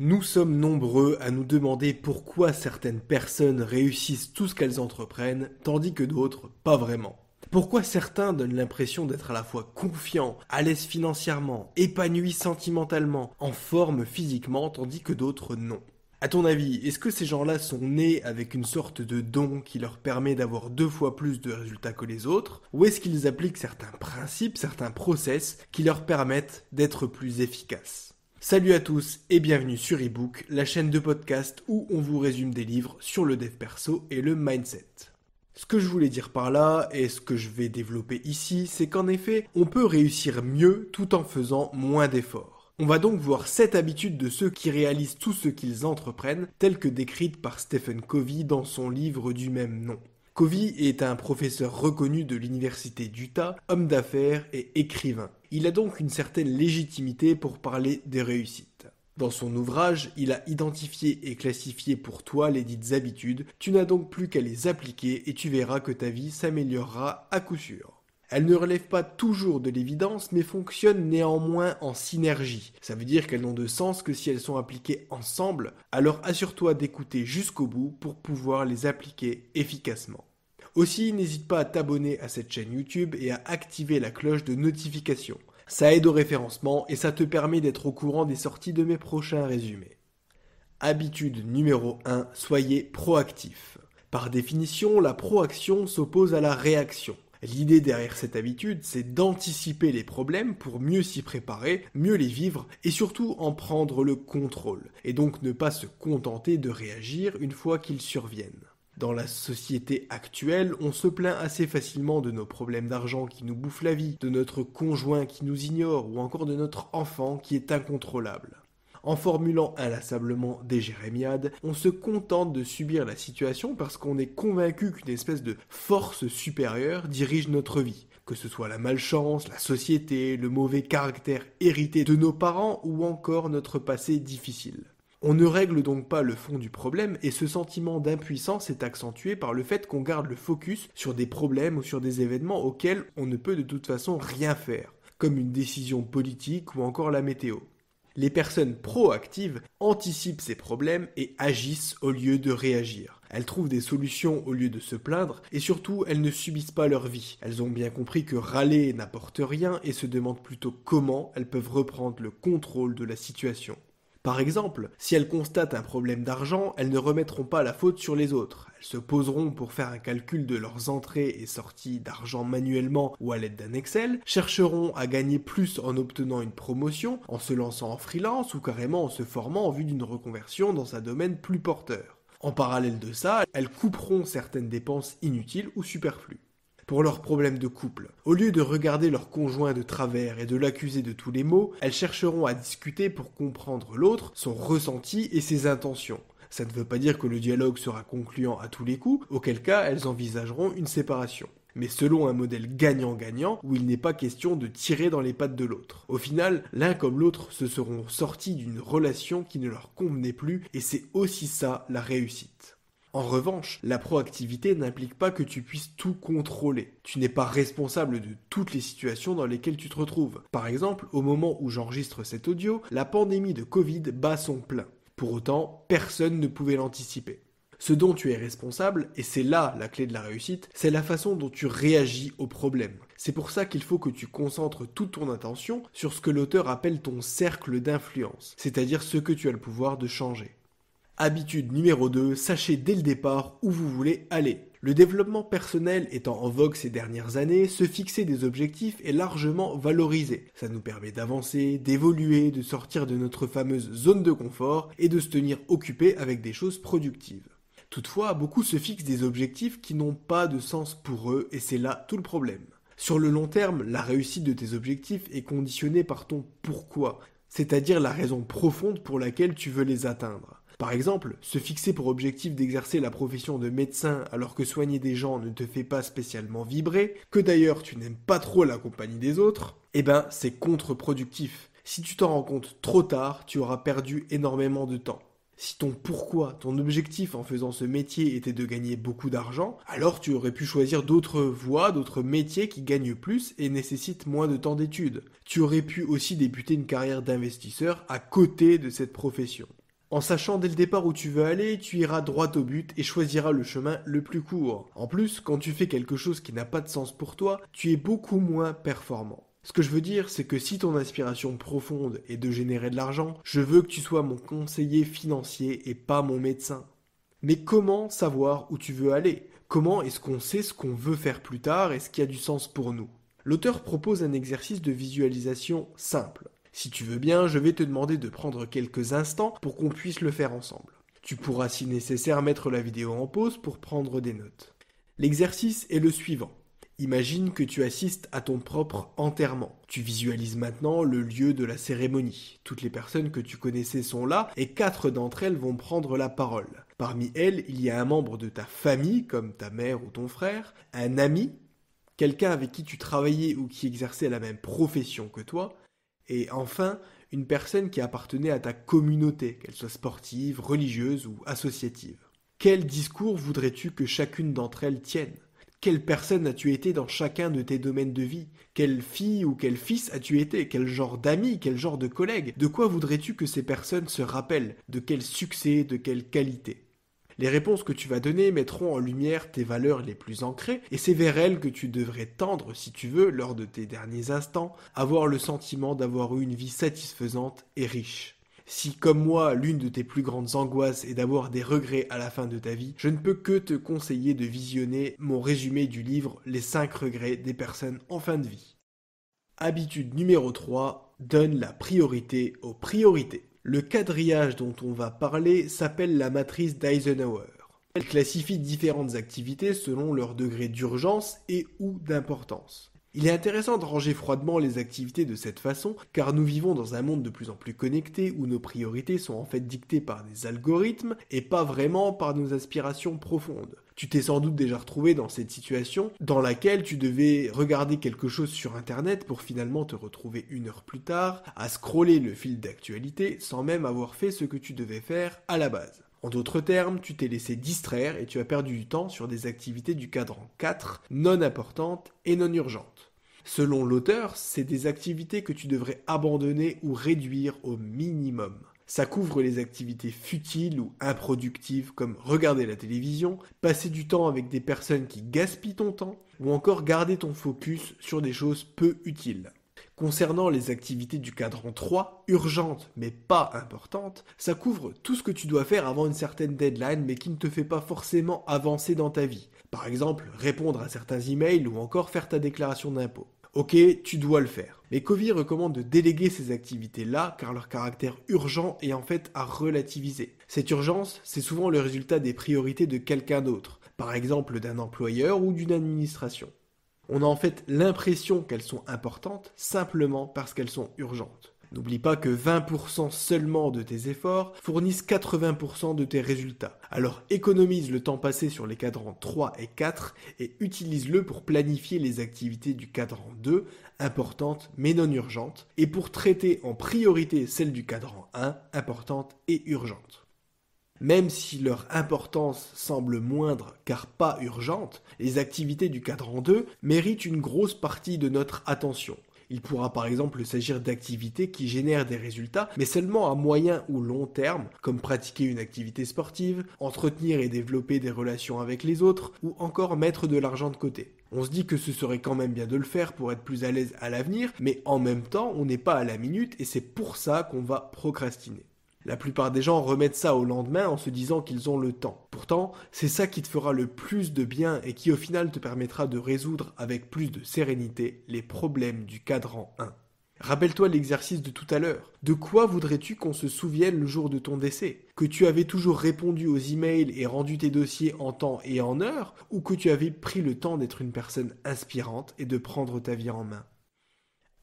Nous sommes nombreux à nous demander pourquoi certaines personnes réussissent tout ce qu'elles entreprennent, tandis que d'autres, pas vraiment. Pourquoi certains donnent l'impression d'être à la fois confiants, à l'aise financièrement, épanouis sentimentalement, en forme physiquement, tandis que d'autres non. À ton avis, est-ce que ces gens-là sont nés avec une sorte de don qui leur permet d'avoir deux fois plus de résultats que les autres, ou est-ce qu'ils appliquent certains principes, certains process qui leur permettent d'être plus efficaces Salut à tous et bienvenue sur eBook, la chaîne de podcast où on vous résume des livres sur le dev perso et le mindset. Ce que je voulais dire par là, et ce que je vais développer ici, c'est qu'en effet, on peut réussir mieux tout en faisant moins d'efforts. On va donc voir cette habitude de ceux qui réalisent tout ce qu'ils entreprennent, telle que décrite par Stephen Covey dans son livre du même nom. Covey est un professeur reconnu de l'université d'Utah, homme d'affaires et écrivain. Il a donc une certaine légitimité pour parler des réussites. Dans son ouvrage, il a identifié et classifié pour toi les dites habitudes, tu n'as donc plus qu'à les appliquer et tu verras que ta vie s'améliorera à coup sûr. Elles ne relèvent pas toujours de l'évidence mais fonctionnent néanmoins en synergie. Ça veut dire qu'elles n'ont de sens que si elles sont appliquées ensemble, alors assure-toi d'écouter jusqu'au bout pour pouvoir les appliquer efficacement. Aussi, n'hésite pas à t'abonner à cette chaîne YouTube et à activer la cloche de notification. Ça aide au référencement et ça te permet d'être au courant des sorties de mes prochains résumés. Habitude numéro 1, soyez proactif. Par définition, la proaction s'oppose à la réaction. L'idée derrière cette habitude, c'est d'anticiper les problèmes pour mieux s'y préparer, mieux les vivre et surtout en prendre le contrôle, et donc ne pas se contenter de réagir une fois qu'ils surviennent. Dans la société actuelle, on se plaint assez facilement de nos problèmes d'argent qui nous bouffent la vie, de notre conjoint qui nous ignore ou encore de notre enfant qui est incontrôlable. En formulant inlassablement des jérémiades, on se contente de subir la situation parce qu'on est convaincu qu'une espèce de force supérieure dirige notre vie. Que ce soit la malchance, la société, le mauvais caractère hérité de nos parents ou encore notre passé difficile. On ne règle donc pas le fond du problème et ce sentiment d'impuissance est accentué par le fait qu'on garde le focus sur des problèmes ou sur des événements auxquels on ne peut de toute façon rien faire, comme une décision politique ou encore la météo. Les personnes proactives anticipent ces problèmes et agissent au lieu de réagir. Elles trouvent des solutions au lieu de se plaindre et surtout elles ne subissent pas leur vie. Elles ont bien compris que râler n'apporte rien et se demandent plutôt comment elles peuvent reprendre le contrôle de la situation. Par exemple, si elles constatent un problème d'argent, elles ne remettront pas la faute sur les autres. Elles se poseront pour faire un calcul de leurs entrées et sorties d'argent manuellement ou à l'aide d'un Excel, chercheront à gagner plus en obtenant une promotion, en se lançant en freelance ou carrément en se formant en vue d'une reconversion dans un domaine plus porteur. En parallèle de ça, elles couperont certaines dépenses inutiles ou superflues pour leurs problèmes de couple. Au lieu de regarder leur conjoint de travers et de l'accuser de tous les maux, elles chercheront à discuter pour comprendre l'autre, son ressenti et ses intentions. Ça ne veut pas dire que le dialogue sera concluant à tous les coups, auquel cas elles envisageront une séparation mais selon un modèle gagnant-gagnant où il n'est pas question de tirer dans les pattes de l'autre. Au final, l'un comme l'autre se seront sortis d'une relation qui ne leur convenait plus et c'est aussi ça la réussite. En revanche, la proactivité n'implique pas que tu puisses tout contrôler. Tu n'es pas responsable de toutes les situations dans lesquelles tu te retrouves. Par exemple, au moment où j'enregistre cet audio, la pandémie de Covid bat son plein. Pour autant, personne ne pouvait l'anticiper. Ce dont tu es responsable, et c'est là la clé de la réussite, c'est la façon dont tu réagis au problème. C'est pour ça qu'il faut que tu concentres toute ton attention sur ce que l'auteur appelle ton cercle d'influence, c'est-à-dire ce que tu as le pouvoir de changer. Habitude numéro 2, sachez dès le départ où vous voulez aller. Le développement personnel étant en vogue ces dernières années, se fixer des objectifs est largement valorisé. Ça nous permet d'avancer, d'évoluer, de sortir de notre fameuse zone de confort et de se tenir occupé avec des choses productives. Toutefois, beaucoup se fixent des objectifs qui n'ont pas de sens pour eux et c'est là tout le problème. Sur le long terme, la réussite de tes objectifs est conditionnée par ton pourquoi, c'est-à-dire la raison profonde pour laquelle tu veux les atteindre. Par exemple, se fixer pour objectif d'exercer la profession de médecin alors que soigner des gens ne te fait pas spécialement vibrer, que d'ailleurs tu n'aimes pas trop la compagnie des autres, eh ben c'est contre-productif. Si tu t'en rends compte trop tard, tu auras perdu énormément de temps. Si ton pourquoi, ton objectif en faisant ce métier était de gagner beaucoup d'argent, alors tu aurais pu choisir d'autres voies, d'autres métiers qui gagnent plus et nécessitent moins de temps d'études. Tu aurais pu aussi débuter une carrière d'investisseur à côté de cette profession. En sachant dès le départ où tu veux aller, tu iras droit au but et choisiras le chemin le plus court. En plus, quand tu fais quelque chose qui n'a pas de sens pour toi, tu es beaucoup moins performant. Ce que je veux dire, c'est que si ton aspiration profonde est de générer de l'argent, je veux que tu sois mon conseiller financier et pas mon médecin. Mais comment savoir où tu veux aller Comment est-ce qu'on sait ce qu'on veut faire plus tard et ce qui a du sens pour nous L'auteur propose un exercice de visualisation simple. Si tu veux bien, je vais te demander de prendre quelques instants pour qu'on puisse le faire ensemble. Tu pourras si nécessaire mettre la vidéo en pause pour prendre des notes. L'exercice est le suivant. Imagine que tu assistes à ton propre enterrement. Tu visualises maintenant le lieu de la cérémonie. Toutes les personnes que tu connaissais sont là et quatre d'entre elles vont prendre la parole. Parmi elles, il y a un membre de ta famille, comme ta mère ou ton frère, un ami, quelqu'un avec qui tu travaillais ou qui exerçait la même profession que toi, et enfin, une personne qui appartenait à ta communauté, qu'elle soit sportive, religieuse ou associative. Quel discours voudrais-tu que chacune d'entre elles tienne Quelle personne as-tu été dans chacun de tes domaines de vie Quelle fille ou quel fils as-tu été Quel genre d'amis Quel genre de collègues De quoi voudrais-tu que ces personnes se rappellent De quel succès De quelle qualité les réponses que tu vas donner mettront en lumière tes valeurs les plus ancrées, et c'est vers elles que tu devrais tendre si tu veux, lors de tes derniers instants, avoir le sentiment d'avoir eu une vie satisfaisante et riche. Si, comme moi, l'une de tes plus grandes angoisses est d'avoir des regrets à la fin de ta vie, je ne peux que te conseiller de visionner mon résumé du livre Les 5 regrets des personnes en fin de vie. Habitude numéro 3, donne la priorité aux priorités. Le quadrillage dont on va parler s'appelle la matrice d'Eisenhower. Elle classifie différentes activités selon leur degré d'urgence et ou d'importance. Il est intéressant de ranger froidement les activités de cette façon, car nous vivons dans un monde de plus en plus connecté où nos priorités sont en fait dictées par des algorithmes et pas vraiment par nos aspirations profondes. Tu t'es sans doute déjà retrouvé dans cette situation dans laquelle tu devais regarder quelque chose sur Internet pour finalement te retrouver une heure plus tard à scroller le fil d'actualité sans même avoir fait ce que tu devais faire à la base. En d'autres termes, tu t'es laissé distraire et tu as perdu du temps sur des activités du cadran 4 non importantes et non urgentes. Selon l'auteur, c'est des activités que tu devrais abandonner ou réduire au minimum. Ça couvre les activités futiles ou improductives comme regarder la télévision, passer du temps avec des personnes qui gaspillent ton temps, ou encore garder ton focus sur des choses peu utiles. Concernant les activités du cadran 3, urgentes mais pas importantes, ça couvre tout ce que tu dois faire avant une certaine deadline mais qui ne te fait pas forcément avancer dans ta vie. Par exemple, répondre à certains emails ou encore faire ta déclaration d'impôt. Ok, tu dois le faire. Mais Covey recommande de déléguer ces activités-là car leur caractère urgent est en fait à relativiser. Cette urgence, c'est souvent le résultat des priorités de quelqu'un d'autre, par exemple d'un employeur ou d'une administration. On a en fait l'impression qu'elles sont importantes simplement parce qu'elles sont urgentes. N'oublie pas que 20% seulement de tes efforts fournissent 80% de tes résultats. Alors économise le temps passé sur les cadrans 3 et 4 et utilise-le pour planifier les activités du cadran 2, importantes mais non urgentes, et pour traiter en priorité celles du cadran 1, importantes et urgentes. Même si leur importance semble moindre car pas urgente, les activités du cadran 2 méritent une grosse partie de notre attention. Il pourra par exemple s'agir d'activités qui génèrent des résultats, mais seulement à moyen ou long terme, comme pratiquer une activité sportive, entretenir et développer des relations avec les autres, ou encore mettre de l'argent de côté. On se dit que ce serait quand même bien de le faire pour être plus à l'aise à l'avenir, mais en même temps, on n'est pas à la minute et c'est pour ça qu'on va procrastiner. La plupart des gens remettent ça au lendemain en se disant qu'ils ont le temps. Pourtant, c'est ça qui te fera le plus de bien et qui au final te permettra de résoudre avec plus de sérénité les problèmes du cadran 1. Rappelle-toi l'exercice de tout à l'heure. De quoi voudrais-tu qu'on se souvienne le jour de ton décès Que tu avais toujours répondu aux emails et rendu tes dossiers en temps et en heure, ou que tu avais pris le temps d'être une personne inspirante et de prendre ta vie en main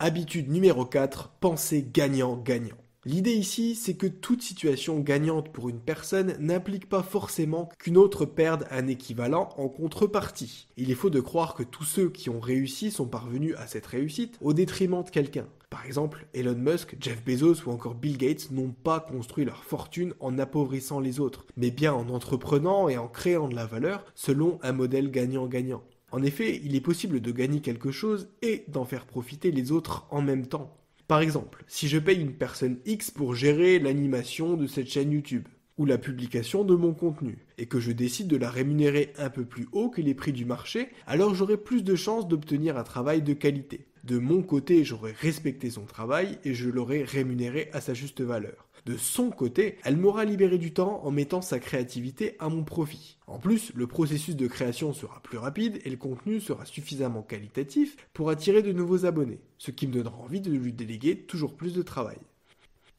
Habitude numéro 4, penser gagnant-gagnant. L'idée ici, c'est que toute situation gagnante pour une personne n'implique pas forcément qu'une autre perde un équivalent en contrepartie. Il est faux de croire que tous ceux qui ont réussi sont parvenus à cette réussite au détriment de quelqu'un. Par exemple, Elon Musk, Jeff Bezos ou encore Bill Gates n'ont pas construit leur fortune en appauvrissant les autres, mais bien en entreprenant et en créant de la valeur selon un modèle gagnant-gagnant. En effet, il est possible de gagner quelque chose et d'en faire profiter les autres en même temps. Par exemple, si je paye une personne X pour gérer l'animation de cette chaîne YouTube ou la publication de mon contenu, et que je décide de la rémunérer un peu plus haut que les prix du marché, alors j'aurai plus de chances d'obtenir un travail de qualité. De mon côté, j'aurais respecté son travail et je l'aurais rémunéré à sa juste valeur. De son côté, elle m'aura libéré du temps en mettant sa créativité à mon profit. En plus, le processus de création sera plus rapide et le contenu sera suffisamment qualitatif pour attirer de nouveaux abonnés, ce qui me donnera envie de lui déléguer toujours plus de travail.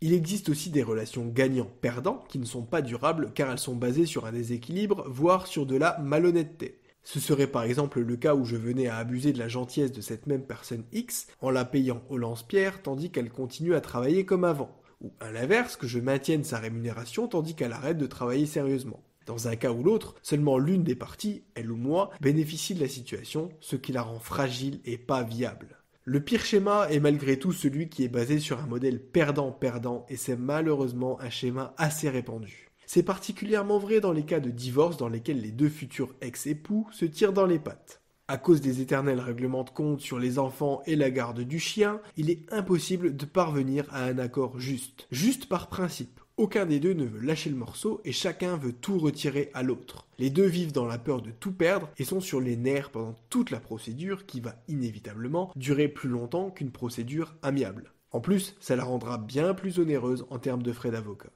Il existe aussi des relations gagnant-perdant qui ne sont pas durables car elles sont basées sur un déséquilibre, voire sur de la malhonnêteté. Ce serait par exemple le cas où je venais à abuser de la gentillesse de cette même personne X en la payant au lance-pierre tandis qu'elle continue à travailler comme avant, ou à l'inverse que je maintienne sa rémunération tandis qu'elle arrête de travailler sérieusement. Dans un cas ou l'autre, seulement l'une des parties, elle ou moi, bénéficie de la situation, ce qui la rend fragile et pas viable. Le pire schéma est malgré tout celui qui est basé sur un modèle perdant-perdant et c'est malheureusement un schéma assez répandu. C'est particulièrement vrai dans les cas de divorce dans lesquels les deux futurs ex-époux se tirent dans les pattes. À cause des éternels règlements de compte sur les enfants et la garde du chien, il est impossible de parvenir à un accord juste. Juste par principe. Aucun des deux ne veut lâcher le morceau et chacun veut tout retirer à l'autre. Les deux vivent dans la peur de tout perdre et sont sur les nerfs pendant toute la procédure qui va inévitablement durer plus longtemps qu'une procédure amiable. En plus, ça la rendra bien plus onéreuse en termes de frais d'avocat.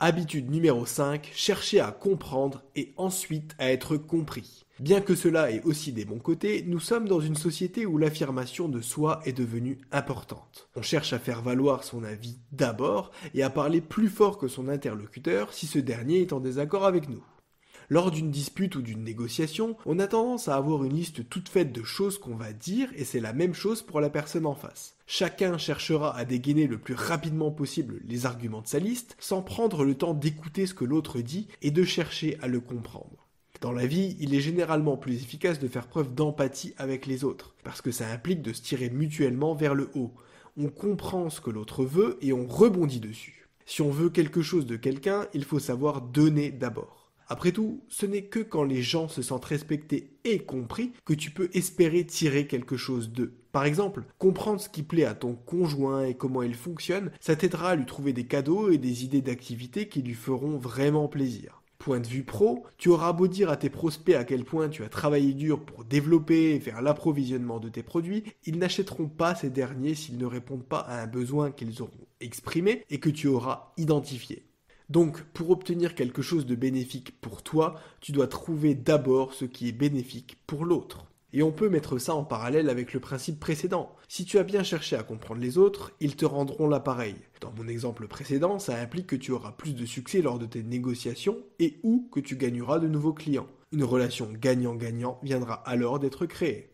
Habitude numéro 5, chercher à comprendre et ensuite à être compris. Bien que cela ait aussi des bons côtés, nous sommes dans une société où l'affirmation de soi est devenue importante. On cherche à faire valoir son avis d'abord et à parler plus fort que son interlocuteur si ce dernier est en désaccord avec nous. Lors d'une dispute ou d'une négociation, on a tendance à avoir une liste toute faite de choses qu'on va dire et c'est la même chose pour la personne en face. Chacun cherchera à dégainer le plus rapidement possible les arguments de sa liste sans prendre le temps d'écouter ce que l'autre dit et de chercher à le comprendre. Dans la vie, il est généralement plus efficace de faire preuve d'empathie avec les autres, parce que ça implique de se tirer mutuellement vers le haut. On comprend ce que l'autre veut et on rebondit dessus. Si on veut quelque chose de quelqu'un, il faut savoir donner d'abord. Après tout, ce n'est que quand les gens se sentent respectés et compris que tu peux espérer tirer quelque chose d'eux. Par exemple, comprendre ce qui plaît à ton conjoint et comment il fonctionne, ça t'aidera à lui trouver des cadeaux et des idées d'activités qui lui feront vraiment plaisir. Point de vue pro, tu auras beau dire à tes prospects à quel point tu as travaillé dur pour développer et faire l'approvisionnement de tes produits, ils n'achèteront pas ces derniers s'ils ne répondent pas à un besoin qu'ils auront exprimé et que tu auras identifié. Donc, pour obtenir quelque chose de bénéfique pour toi, tu dois trouver d'abord ce qui est bénéfique pour l'autre. Et on peut mettre ça en parallèle avec le principe précédent. Si tu as bien cherché à comprendre les autres, ils te rendront l'appareil. Dans mon exemple précédent, ça implique que tu auras plus de succès lors de tes négociations et ou que tu gagneras de nouveaux clients. Une relation gagnant-gagnant viendra alors d'être créée.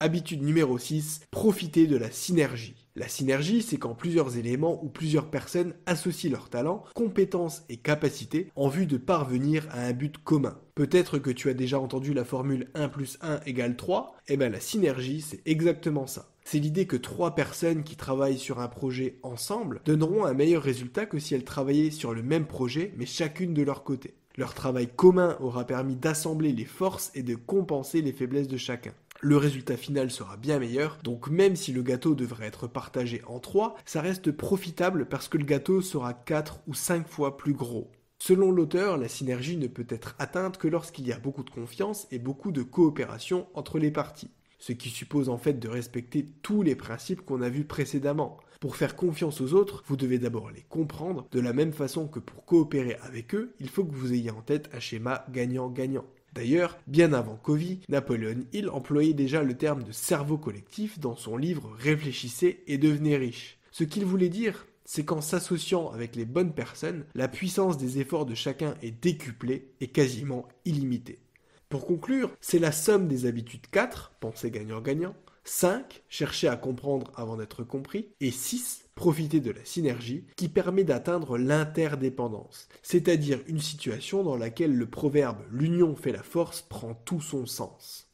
Habitude numéro 6, profiter de la synergie. La synergie, c'est quand plusieurs éléments ou plusieurs personnes associent leurs talents, compétences et capacités en vue de parvenir à un but commun. Peut-être que tu as déjà entendu la formule 1 plus 1 égale 3, Eh bien la synergie, c'est exactement ça. C'est l'idée que trois personnes qui travaillent sur un projet ensemble donneront un meilleur résultat que si elles travaillaient sur le même projet mais chacune de leur côté. Leur travail commun aura permis d'assembler les forces et de compenser les faiblesses de chacun. Le résultat final sera bien meilleur, donc même si le gâteau devrait être partagé en trois, ça reste profitable parce que le gâteau sera 4 ou 5 fois plus gros. Selon l'auteur, la synergie ne peut être atteinte que lorsqu'il y a beaucoup de confiance et beaucoup de coopération entre les parties, ce qui suppose en fait de respecter tous les principes qu'on a vus précédemment. Pour faire confiance aux autres, vous devez d'abord les comprendre, de la même façon que pour coopérer avec eux, il faut que vous ayez en tête un schéma gagnant-gagnant. D'ailleurs, bien avant Covid, Napoléon Hill employait déjà le terme de cerveau collectif dans son livre Réfléchissez et devenez riche. Ce qu'il voulait dire, c'est qu'en s'associant avec les bonnes personnes, la puissance des efforts de chacun est décuplée et quasiment illimitée. Pour conclure, c'est la somme des habitudes 4, penser gagnant-gagnant, 5, chercher à comprendre avant d'être compris, et 6, Profiter de la synergie qui permet d'atteindre l'interdépendance, c'est-à-dire une situation dans laquelle le proverbe l'union fait la force prend tout son sens.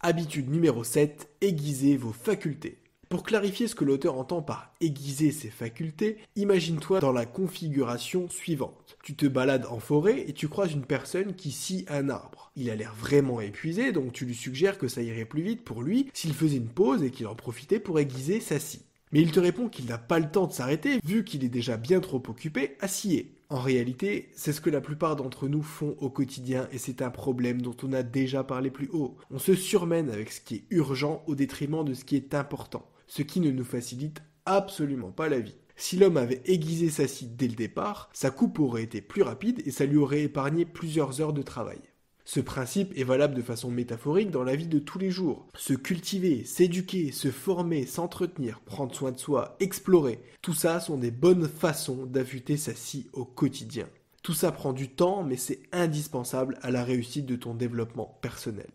Habitude numéro 7, aiguisez vos facultés. Pour clarifier ce que l'auteur entend par aiguiser ses facultés, imagine-toi dans la configuration suivante. Tu te balades en forêt et tu croises une personne qui scie un arbre. Il a l'air vraiment épuisé, donc tu lui suggères que ça irait plus vite pour lui s'il faisait une pause et qu'il en profitait pour aiguiser sa scie. Mais il te répond qu'il n'a pas le temps de s'arrêter vu qu'il est déjà bien trop occupé à scier. En réalité, c'est ce que la plupart d'entre nous font au quotidien et c'est un problème dont on a déjà parlé plus haut. On se surmène avec ce qui est urgent au détriment de ce qui est important, ce qui ne nous facilite absolument pas la vie. Si l'homme avait aiguisé sa scie dès le départ, sa coupe aurait été plus rapide et ça lui aurait épargné plusieurs heures de travail. Ce principe est valable de façon métaphorique dans la vie de tous les jours. Se cultiver, s'éduquer, se former, s'entretenir, prendre soin de soi, explorer, tout ça sont des bonnes façons d'affûter sa scie au quotidien. Tout ça prend du temps, mais c'est indispensable à la réussite de ton développement personnel.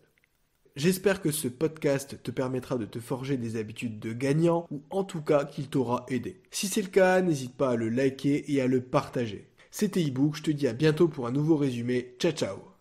J'espère que ce podcast te permettra de te forger des habitudes de gagnant, ou en tout cas qu'il t'aura aidé. Si c'est le cas, n'hésite pas à le liker et à le partager. C'était ebook, je te dis à bientôt pour un nouveau résumé. Ciao ciao